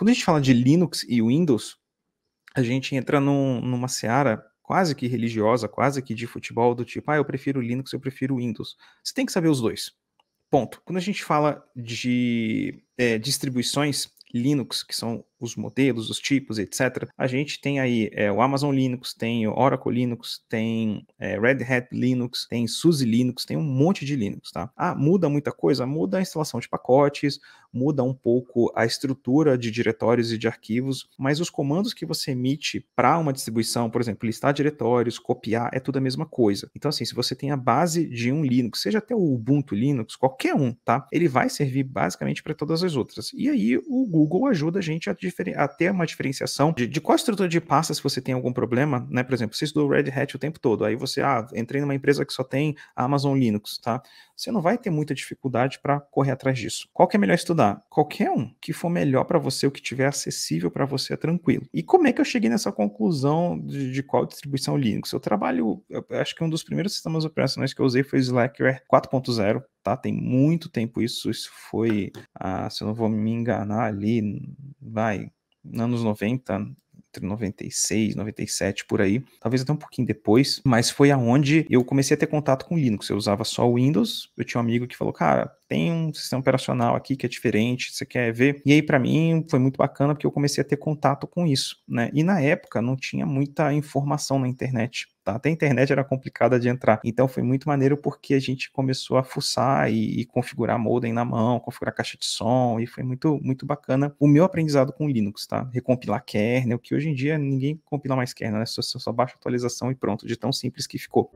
Quando a gente fala de Linux e Windows, a gente entra num, numa seara quase que religiosa, quase que de futebol, do tipo, ah, eu prefiro Linux, eu prefiro Windows. Você tem que saber os dois. Ponto. Quando a gente fala de é, distribuições Linux, que são os modelos, os tipos, etc. A gente tem aí é, o Amazon Linux, tem o Oracle Linux, tem é, Red Hat Linux, tem SUSE Linux, tem um monte de Linux, tá? Ah, muda muita coisa? Muda a instalação de pacotes, muda um pouco a estrutura de diretórios e de arquivos, mas os comandos que você emite para uma distribuição, por exemplo, listar diretórios, copiar, é tudo a mesma coisa. Então, assim, se você tem a base de um Linux, seja até o Ubuntu Linux, qualquer um, tá? Ele vai servir basicamente para todas as outras. E aí o Google ajuda a gente a a ter uma diferenciação de, de qual estrutura de pasta se você tem algum problema, né? Por exemplo, você estudou Red Hat o tempo todo, aí você, ah, entrei numa empresa que só tem Amazon Linux, tá? Você não vai ter muita dificuldade para correr atrás disso. Qual que é melhor estudar? Qualquer um que for melhor para você, o que tiver acessível para você é tranquilo. E como é que eu cheguei nessa conclusão de, de qual distribuição Linux? Eu trabalho, eu acho que um dos primeiros sistemas operacionais que eu usei foi Slackware 4.0, tá? Tem muito tempo isso, isso foi, ah, se eu não vou me enganar ali, vai, anos 90, entre 96, 97 por aí, talvez até um pouquinho depois, mas foi aonde eu comecei a ter contato com Linux. Eu usava só o Windows. Eu tinha um amigo que falou: "Cara, tem um sistema operacional aqui que é diferente, você quer ver? E aí, para mim, foi muito bacana porque eu comecei a ter contato com isso, né? E na época não tinha muita informação na internet. Tá? Até a internet era complicada de entrar. Então foi muito maneiro porque a gente começou a fuçar e, e, configurar modem na mão, configurar caixa de som, e foi muito, muito bacana o meu aprendizado com Linux, tá? Recompilar kernel, que hoje em dia ninguém compila mais kernel, né? só baixa atualização e pronto, de tão simples que ficou.